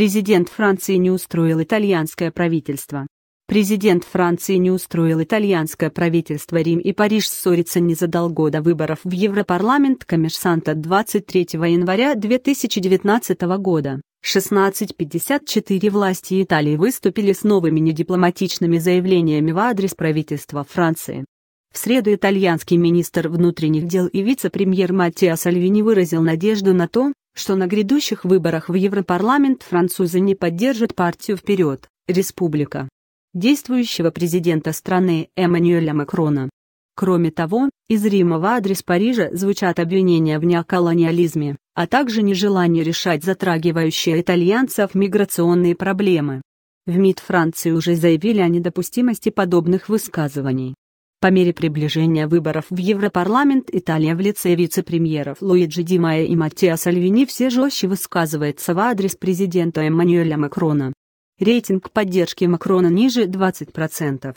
Президент Франции не устроил итальянское правительство. Президент Франции не устроил итальянское правительство Рим и Париж ссорится не за долго до выборов в Европарламент коммерсанта 23 января 2019 года. 16.54 власти Италии выступили с новыми недипломатичными заявлениями в адрес правительства Франции. В среду итальянский министр внутренних дел и вице-премьер Маттиа Сальвини выразил надежду на то, что на грядущих выборах в Европарламент французы не поддержат партию «Вперед! Республика» действующего президента страны Эммануэля Макрона. Кроме того, из Рима в адрес Парижа звучат обвинения в неоколониализме, а также нежелание решать затрагивающие итальянцев миграционные проблемы. В МИД Франции уже заявили о недопустимости подобных высказываний. По мере приближения выборов в Европарламент Италия в лице вице-премьеров Луиджи Ди Майя и Маттео Сальвини все жестче высказывается в адрес президента Эммануэля Макрона. Рейтинг поддержки Макрона ниже 20%.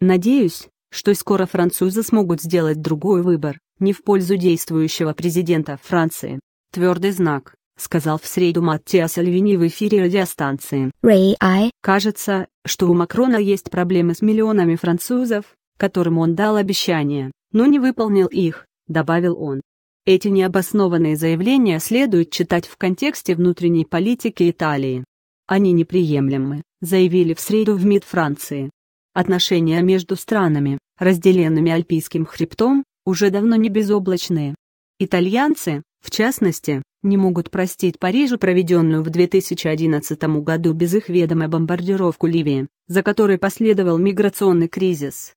Надеюсь, что скоро французы смогут сделать другой выбор, не в пользу действующего президента Франции. Твердый знак, сказал в среду Маттео Сальвини в эфире радиостанции. Ray, I... Кажется, что у Макрона есть проблемы с миллионами французов, которым он дал обещания, но не выполнил их, добавил он. Эти необоснованные заявления следует читать в контексте внутренней политики Италии. Они неприемлемы, заявили в среду в МИД Франции. Отношения между странами, разделенными Альпийским хребтом, уже давно не безоблачные. Итальянцы, в частности, не могут простить Парижу проведенную в 2011 году без их ведома бомбардировку Ливии, за которой последовал миграционный кризис.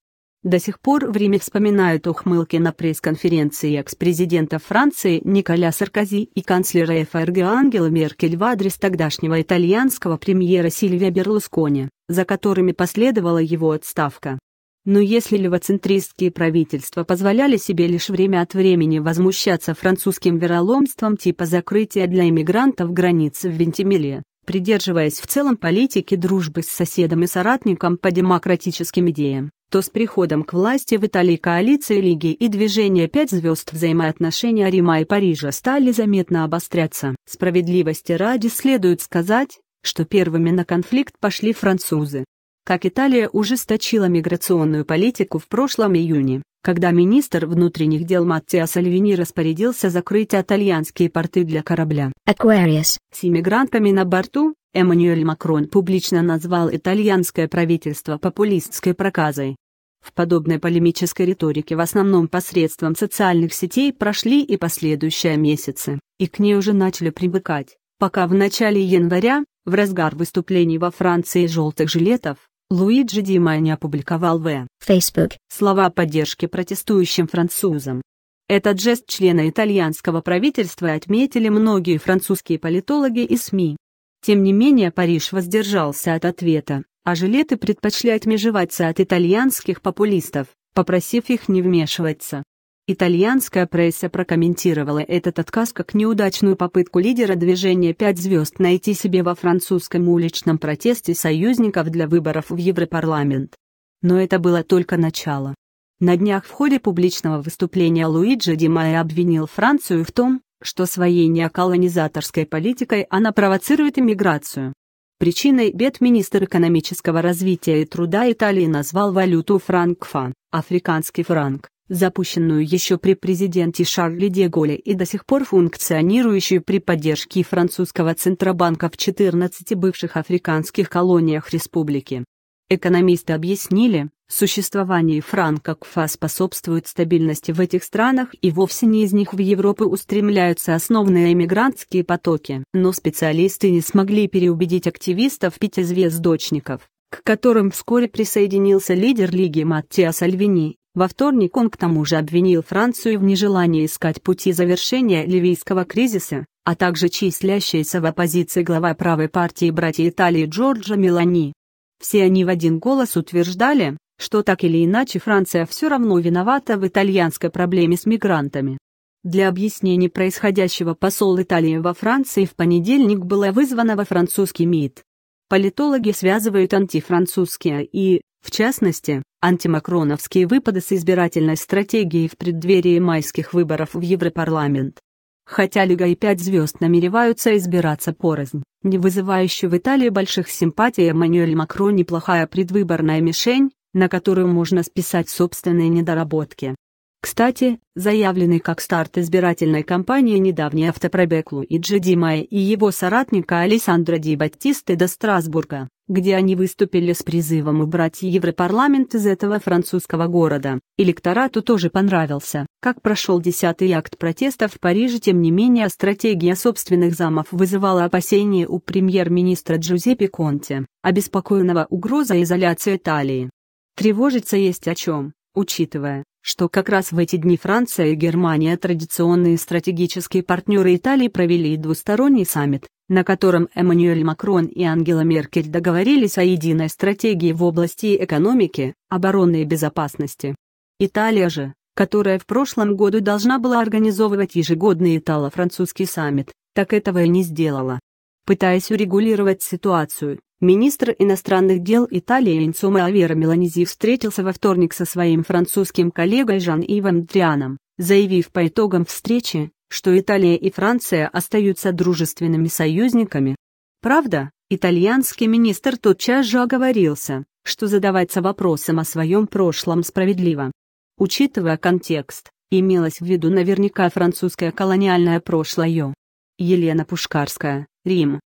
До сих пор в Риме вспоминают ухмылки на пресс-конференции экс-президента Франции Николя Саркози и канцлера ФРГ Ангела Меркель в адрес тогдашнего итальянского премьера Сильвия Берлускони, за которыми последовала его отставка. Но если левоцентристские правительства позволяли себе лишь время от времени возмущаться французским вероломством типа закрытия для иммигрантов границ в Вентимиле, придерживаясь в целом политики дружбы с соседом и соратником по демократическим идеям, то с приходом к власти в Италии коалиции Лиги и движения «Пять звезд» взаимоотношения Рима и Парижа стали заметно обостряться. Справедливости ради следует сказать, что первыми на конфликт пошли французы. Как Италия ужесточила миграционную политику в прошлом июне, когда министр внутренних дел Маттео Сальвини распорядился закрыть итальянские порты для корабля. Aquarius. С иммигрантами на борту, Эммануэль Макрон публично назвал итальянское правительство популистской проказой в подобной полемической риторике в основном посредством социальных сетей прошли и последующие месяцы, и к ней уже начали привыкать, пока в начале января, в разгар выступлений во Франции «желтых жилетов», Луиджи Дима не опубликовал в Facebook слова поддержки протестующим французам. Этот жест члена итальянского правительства отметили многие французские политологи и СМИ. Тем не менее Париж воздержался от ответа, а жилеты предпочли отмежеваться от итальянских популистов, попросив их не вмешиваться. Итальянская пресса прокомментировала этот отказ как неудачную попытку лидера движения «Пять звезд» найти себе во французском уличном протесте союзников для выборов в Европарламент. Но это было только начало. На днях в ходе публичного выступления Луиджи Ди Майя обвинил Францию в том, что своей неоколонизаторской политикой она провоцирует иммиграцию. Причиной бед министр экономического развития и труда Италии назвал валюту франкфан, африканский франк, запущенную еще при президенте Шарле де Голле и до сих пор функционирующую при поддержке французского Центробанка в 14 бывших африканских колониях республики. Экономисты объяснили, существование фран как способствует стабильности в этих странах и вовсе не из них в Европу устремляются основные эмигрантские потоки. Но специалисты не смогли переубедить активистов пятизвездочников, к которым вскоре присоединился лидер Лиги Маттео Сальвини. Во вторник он к тому же обвинил Францию в нежелании искать пути завершения ливийского кризиса, а также числящаяся в оппозиции глава правой партии братья Италии Джорджа Мелани все они в один голос утверждали, что так или иначе Франция все равно виновата в итальянской проблеме с мигрантами. Для объяснения происходящего посол Италии во Франции в понедельник была вызвана во французский МИД. Политологи связывают антифранцузские и, в частности, антимакроновские выпады с избирательной стратегией в преддверии майских выборов в Европарламент. Хотя Лига и пять звезд намереваются избираться порознь, не вызывающий в Италии больших симпатий Эммануэль Макро неплохая предвыборная мишень, на которую можно списать собственные недоработки. Кстати, заявленный как старт избирательной кампании недавний автопробег Луиджи Димая и его соратника Алессандро Ди Баттисты до Страсбурга где они выступили с призывом убрать Европарламент из этого французского города. Электорату тоже понравился. Как прошел десятый акт протеста в Париже, тем не менее стратегия собственных замов вызывала опасения у премьер-министра Джузеппе Конте, обеспокоенного угрозой изоляции Италии. Тревожиться есть о чем, учитывая, что как раз в эти дни Франция и Германия, традиционные стратегические партнеры Италии, провели двусторонний саммит, на котором Эммануэль Макрон и Ангела Меркель договорились о единой стратегии в области экономики, обороны и безопасности. Италия же, которая в прошлом году должна была организовывать ежегодный итало-французский саммит, так этого и не сделала. Пытаясь урегулировать ситуацию, министр иностранных дел Италии Инцума Авера Меланизи встретился во вторник со своим французским коллегой Жан-Ивом Дрианом, заявив по итогам встречи, что Италия и Франция остаются дружественными союзниками, правда, итальянский министр тотчас же оговорился, что задаваться вопросом о своем прошлом справедливо. Учитывая контекст, имелось в виду наверняка французское колониальное прошлое. Елена Пушкарская, Рим,